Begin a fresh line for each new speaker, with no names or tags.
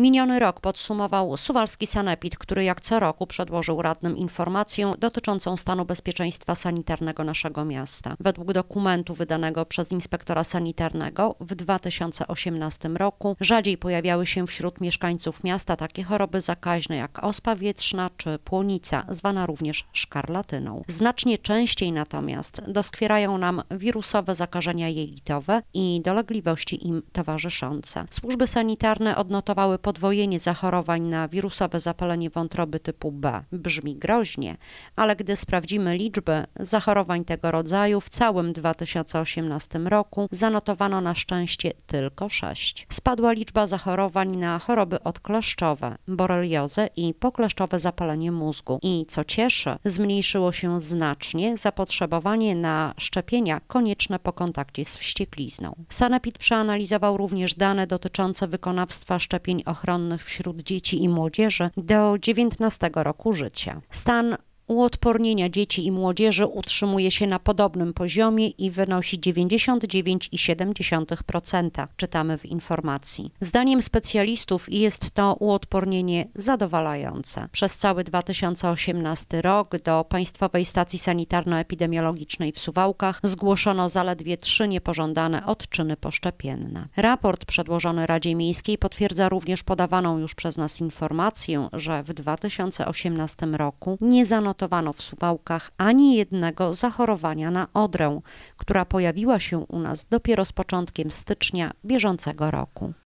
Miniony rok podsumował suwalski sanepid, który jak co roku przedłożył radnym informację dotyczącą stanu bezpieczeństwa sanitarnego naszego miasta. Według dokumentu wydanego przez inspektora sanitarnego w 2018 roku rzadziej pojawiały się wśród mieszkańców miasta takie choroby zakaźne jak ospa wietrzna czy płonica, zwana również szkarlatyną. Znacznie częściej natomiast doskwierają nam wirusowe zakażenia jelitowe i dolegliwości im towarzyszące. Służby sanitarne odnotowały po podwojenie zachorowań na wirusowe zapalenie wątroby typu B brzmi groźnie, ale gdy sprawdzimy liczby zachorowań tego rodzaju w całym 2018 roku, zanotowano na szczęście tylko 6. Spadła liczba zachorowań na choroby odkleszczowe, boreliozę i pokleszczowe zapalenie mózgu. I co cieszy, zmniejszyło się znacznie zapotrzebowanie na szczepienia konieczne po kontakcie z wścieklizną. Sanepid przeanalizował również dane dotyczące wykonawstwa szczepień o ochronnych wśród dzieci i młodzieży do 19 roku życia. Stan uodpornienia dzieci i młodzieży utrzymuje się na podobnym poziomie i wynosi 99,7%, czytamy w informacji. Zdaniem specjalistów jest to uodpornienie zadowalające. Przez cały 2018 rok do Państwowej Stacji Sanitarno-Epidemiologicznej w Suwałkach zgłoszono zaledwie trzy niepożądane odczyny poszczepienne. Raport przedłożony Radzie Miejskiej potwierdza również podawaną już przez nas informację, że w 2018 roku nie zanotowano odnotowano w Suwałkach ani jednego zachorowania na odrę, która pojawiła się u nas dopiero z początkiem stycznia bieżącego roku.